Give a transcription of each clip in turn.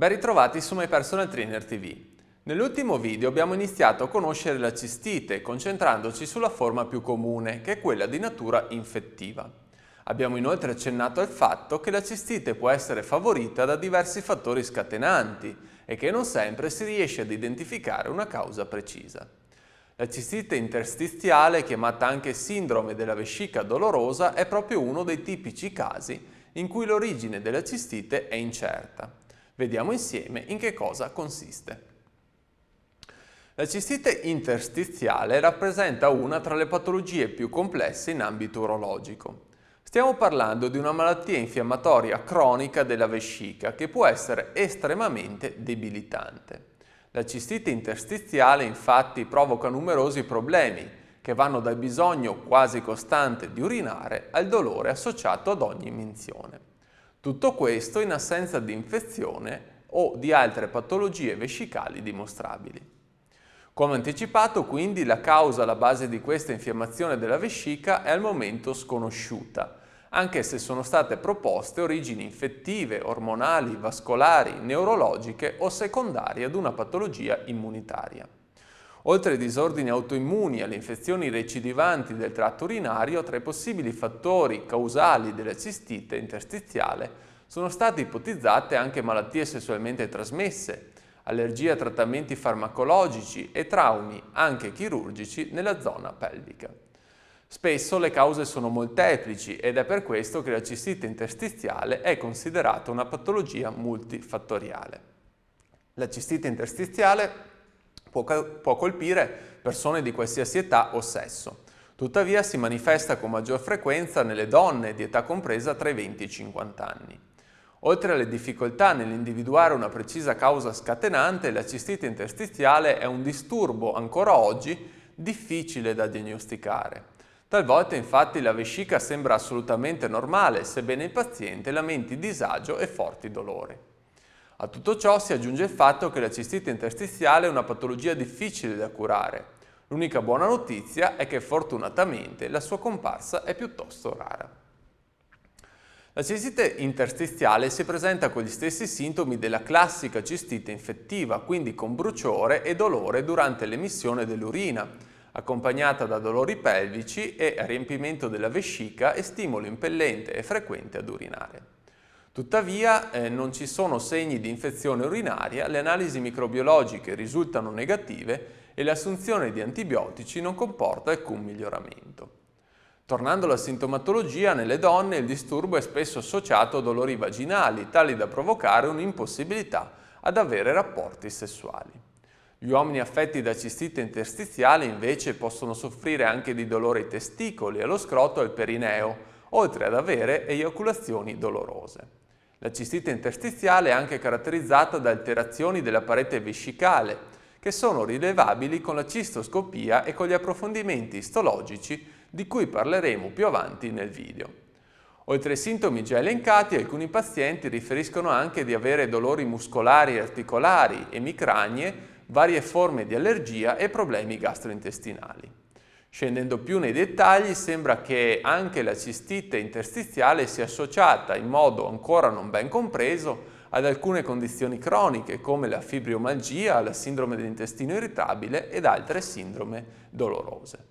Ben ritrovati su My Personal Trainer TV. Nell'ultimo video abbiamo iniziato a conoscere la cistite, concentrandoci sulla forma più comune, che è quella di natura infettiva. Abbiamo inoltre accennato al fatto che la cistite può essere favorita da diversi fattori scatenanti e che non sempre si riesce ad identificare una causa precisa. La cistite interstiziale, chiamata anche sindrome della vescica dolorosa, è proprio uno dei tipici casi in cui l'origine della cistite è incerta. Vediamo insieme in che cosa consiste. La cistite interstiziale rappresenta una tra le patologie più complesse in ambito urologico. Stiamo parlando di una malattia infiammatoria cronica della vescica che può essere estremamente debilitante. La cistite interstiziale infatti provoca numerosi problemi che vanno dal bisogno quasi costante di urinare al dolore associato ad ogni menzione. Tutto questo in assenza di infezione o di altre patologie vescicali dimostrabili. Come anticipato, quindi, la causa alla base di questa infiammazione della vescica è al momento sconosciuta, anche se sono state proposte origini infettive, ormonali, vascolari, neurologiche o secondarie ad una patologia immunitaria. Oltre ai disordini autoimmuni e alle infezioni recidivanti del tratto urinario, tra i possibili fattori causali della cistite interstiziale sono state ipotizzate anche malattie sessualmente trasmesse, allergie a trattamenti farmacologici e traumi, anche chirurgici, nella zona pelvica. Spesso le cause sono molteplici ed è per questo che la cistite interstiziale è considerata una patologia multifattoriale. La cistite interstiziale può, può colpire persone di qualsiasi età o sesso. Tuttavia si manifesta con maggior frequenza nelle donne di età compresa tra i 20 e i 50 anni. Oltre alle difficoltà nell'individuare una precisa causa scatenante, la cistite interstiziale è un disturbo ancora oggi difficile da diagnosticare. Talvolta infatti la vescica sembra assolutamente normale, sebbene il paziente lamenti disagio e forti dolori. A tutto ciò si aggiunge il fatto che la cistite interstiziale è una patologia difficile da curare. L'unica buona notizia è che fortunatamente la sua comparsa è piuttosto rara. La cistite interstiziale si presenta con gli stessi sintomi della classica cistite infettiva, quindi con bruciore e dolore durante l'emissione dell'urina, accompagnata da dolori pelvici e riempimento della vescica e stimolo impellente e frequente ad urinare. Tuttavia eh, non ci sono segni di infezione urinaria, le analisi microbiologiche risultano negative e l'assunzione di antibiotici non comporta alcun miglioramento. Tornando alla sintomatologia, nelle donne il disturbo è spesso associato a dolori vaginali, tali da provocare un'impossibilità ad avere rapporti sessuali. Gli uomini affetti da cistite interstiziale invece possono soffrire anche di dolori ai testicoli, allo scroto e al perineo, oltre ad avere eiaculazioni dolorose. La cistite interstiziale è anche caratterizzata da alterazioni della parete vescicale, che sono rilevabili con la cistoscopia e con gli approfondimenti istologici di cui parleremo più avanti nel video. Oltre ai sintomi già elencati, alcuni pazienti riferiscono anche di avere dolori muscolari e articolari, emicranie, varie forme di allergia e problemi gastrointestinali. Scendendo più nei dettagli sembra che anche la cistite interstiziale sia associata in modo ancora non ben compreso ad alcune condizioni croniche come la fibromagia, la sindrome dell'intestino irritabile ed altre sindrome dolorose.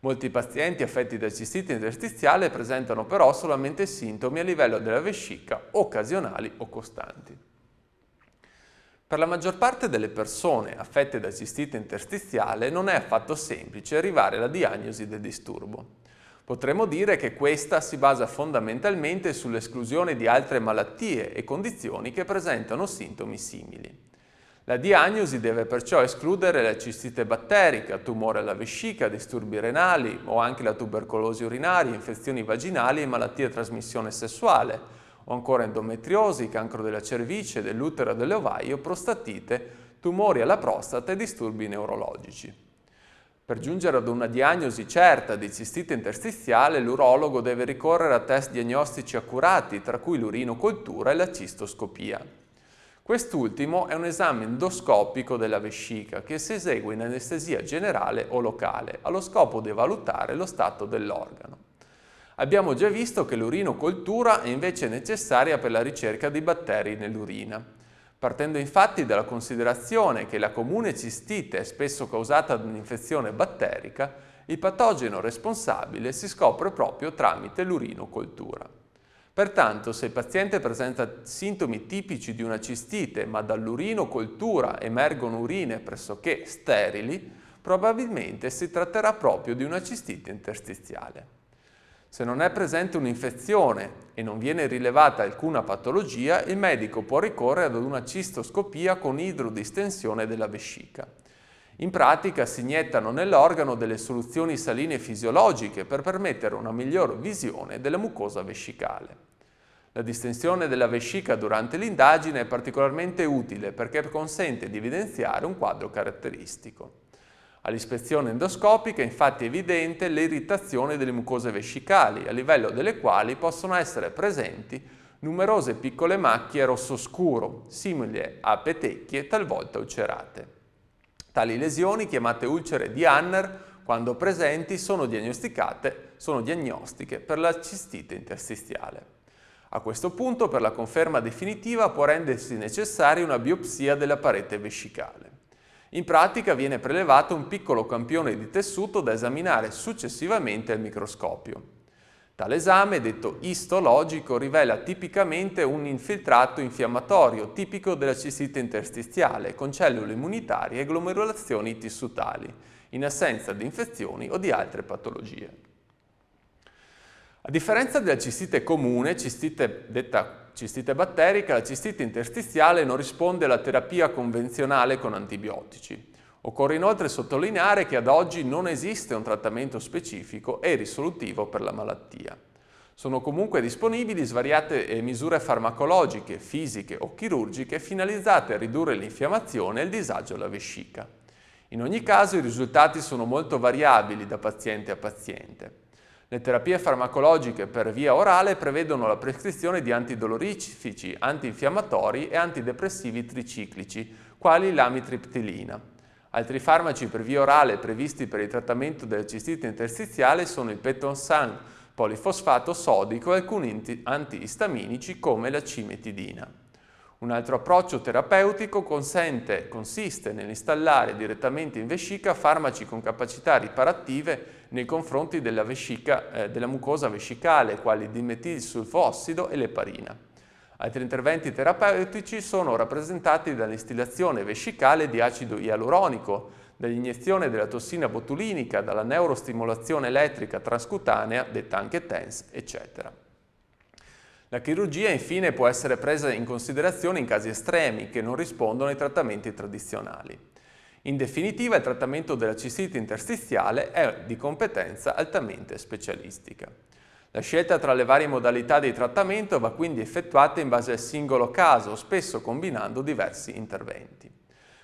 Molti pazienti affetti da cistite interstiziale presentano però solamente sintomi a livello della vescica occasionali o costanti. Per la maggior parte delle persone affette da cistite interstiziale non è affatto semplice arrivare alla diagnosi del disturbo. Potremmo dire che questa si basa fondamentalmente sull'esclusione di altre malattie e condizioni che presentano sintomi simili. La diagnosi deve perciò escludere la cistite batterica, tumore alla vescica, disturbi renali o anche la tubercolosi urinaria, infezioni vaginali e malattie a trasmissione sessuale, o ancora endometriosi, cancro della cervice, dell'utero e delle ovaie, prostatite, tumori alla prostata e disturbi neurologici. Per giungere ad una diagnosi certa di cistite interstiziale, l'urologo deve ricorrere a test diagnostici accurati, tra cui l'urinocoltura e la cistoscopia. Quest'ultimo è un esame endoscopico della vescica che si esegue in anestesia generale o locale, allo scopo di valutare lo stato dell'organo. Abbiamo già visto che l'urinocoltura è invece necessaria per la ricerca di batteri nell'urina. Partendo infatti dalla considerazione che la comune cistite è spesso causata da un'infezione batterica, il patogeno responsabile si scopre proprio tramite l'urinocoltura. Pertanto, se il paziente presenta sintomi tipici di una cistite, ma dall'urinocoltura emergono urine pressoché sterili, probabilmente si tratterà proprio di una cistite interstiziale. Se non è presente un'infezione e non viene rilevata alcuna patologia, il medico può ricorrere ad una cistoscopia con idrodistensione della vescica. In pratica si iniettano nell'organo delle soluzioni saline fisiologiche per permettere una miglior visione della mucosa vescicale. La distensione della vescica durante l'indagine è particolarmente utile perché consente di evidenziare un quadro caratteristico. All'ispezione endoscopica è infatti evidente l'irritazione delle mucose vescicali, a livello delle quali possono essere presenti numerose piccole macchie rosso scuro, simili a petecchie talvolta ulcerate. Tali lesioni, chiamate ulcere di Hanner, quando presenti sono diagnosticate, sono diagnostiche per la cistite interstiziale. A questo punto, per la conferma definitiva, può rendersi necessaria una biopsia della parete vescicale. In pratica viene prelevato un piccolo campione di tessuto da esaminare successivamente al microscopio. Tale esame, detto istologico, rivela tipicamente un infiltrato infiammatorio tipico della cistite interstiziale con cellule immunitarie e glomerulazioni tissutali, in assenza di infezioni o di altre patologie. A differenza della cistite comune, cistite detta cistite batterica, la cistite interstiziale non risponde alla terapia convenzionale con antibiotici. Occorre inoltre sottolineare che ad oggi non esiste un trattamento specifico e risolutivo per la malattia. Sono comunque disponibili svariate eh, misure farmacologiche, fisiche o chirurgiche finalizzate a ridurre l'infiammazione e il disagio alla vescica. In ogni caso i risultati sono molto variabili da paziente a paziente. Le terapie farmacologiche per via orale prevedono la prescrizione di antidolorifici, antinfiammatori e antidepressivi triciclici, quali l'amitriptilina. Altri farmaci per via orale previsti per il trattamento della cistite interstiziale sono il petonsan, polifosfato sodico e alcuni antiistaminici come la cimetidina. Un altro approccio terapeutico consente, consiste nell'installare direttamente in vescica farmaci con capacità riparative nei confronti della, vescica, eh, della mucosa vescicale, quali dimetil sulfossido e leparina. Altri interventi terapeutici sono rappresentati dall'instillazione vescicale di acido ialuronico, dall'iniezione della tossina botulinica, dalla neurostimolazione elettrica transcutanea, detta anche TENS, eccetera. La chirurgia infine può essere presa in considerazione in casi estremi che non rispondono ai trattamenti tradizionali. In definitiva il trattamento della cistite interstiziale è di competenza altamente specialistica. La scelta tra le varie modalità di trattamento va quindi effettuata in base al singolo caso, spesso combinando diversi interventi.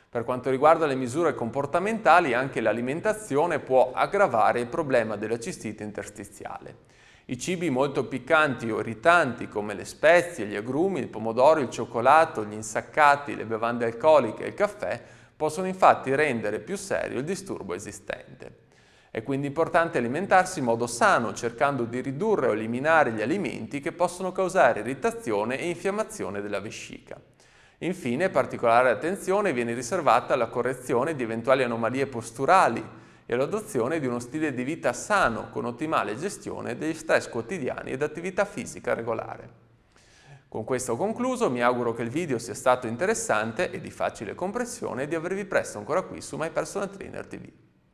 Per quanto riguarda le misure comportamentali, anche l'alimentazione può aggravare il problema della cistite interstiziale. I cibi molto piccanti o irritanti come le spezie, gli agrumi, il pomodoro, il cioccolato, gli insaccati, le bevande alcoliche e il caffè possono infatti rendere più serio il disturbo esistente. È quindi importante alimentarsi in modo sano, cercando di ridurre o eliminare gli alimenti che possono causare irritazione e infiammazione della vescica. Infine, particolare attenzione viene riservata alla correzione di eventuali anomalie posturali, e l'adozione di uno stile di vita sano con ottimale gestione degli stress quotidiani ed attività fisica regolare. Con questo ho concluso, mi auguro che il video sia stato interessante e di facile comprensione e di avervi presto ancora qui su My Personal Trainer TV.